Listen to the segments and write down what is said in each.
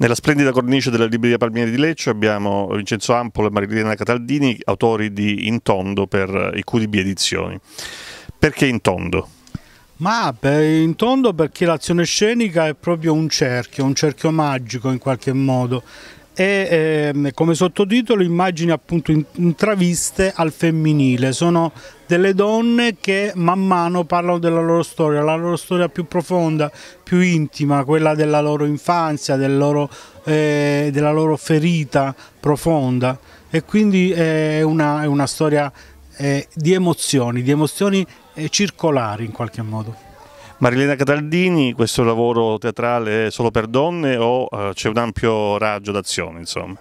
Nella splendida cornice della libreria Palmieri di Lecce abbiamo Vincenzo Ampolo e Marilena Cataldini, autori di Intondo per eh, i QDB Edizioni. Perché Intondo? Ma in tondo perché l'azione scenica è proprio un cerchio, un cerchio magico in qualche modo e ehm, come sottotitolo immagini appunto intraviste al femminile, sono delle donne che man mano parlano della loro storia, la loro storia più profonda, più intima, quella della loro infanzia, del loro, eh, della loro ferita profonda e quindi è una, è una storia eh, di emozioni, di emozioni eh, circolari in qualche modo. Marilena Cataldini, questo lavoro teatrale è solo per donne o eh, c'è un ampio raggio d'azione? Insomma?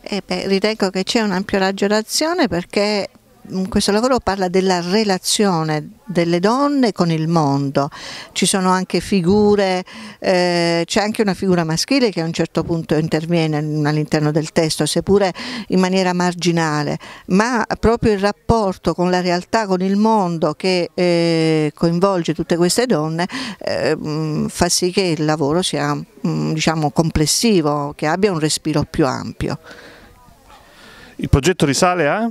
Eh beh, ritengo che c'è un ampio raggio d'azione perché questo lavoro parla della relazione delle donne con il mondo, ci sono anche figure, eh, c'è anche una figura maschile che a un certo punto interviene all'interno del testo, seppure in maniera marginale, ma proprio il rapporto con la realtà, con il mondo che eh, coinvolge tutte queste donne eh, mm, fa sì che il lavoro sia mm, diciamo, complessivo, che abbia un respiro più ampio. Il progetto risale a?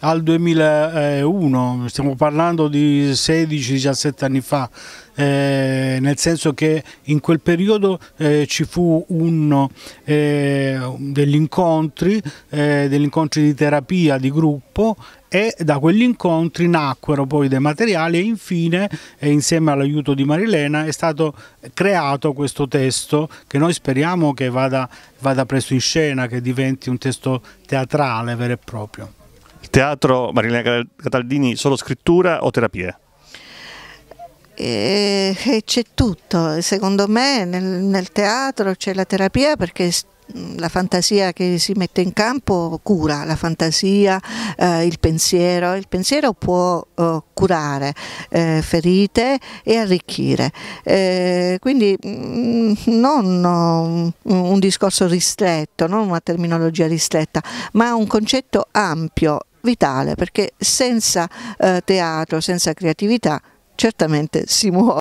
al 2001, stiamo parlando di 16-17 anni fa, eh, nel senso che in quel periodo eh, ci fu uno eh, degli, incontri, eh, degli incontri di terapia di gruppo e da quegli incontri nacquero poi dei materiali e infine eh, insieme all'aiuto di Marilena è stato creato questo testo che noi speriamo che vada, vada presto in scena, che diventi un testo teatrale vero e proprio. Teatro Marilena Cataldini, solo scrittura o terapia? E, c'è tutto, secondo me nel, nel teatro c'è la terapia perché la fantasia che si mette in campo cura la fantasia, eh, il pensiero, il pensiero può eh, curare eh, ferite e arricchire, eh, quindi mh, mm, non un, mm, un discorso ristretto, non una terminologia ristretta, ma un concetto ampio vitale perché senza eh, teatro, senza creatività certamente si muore.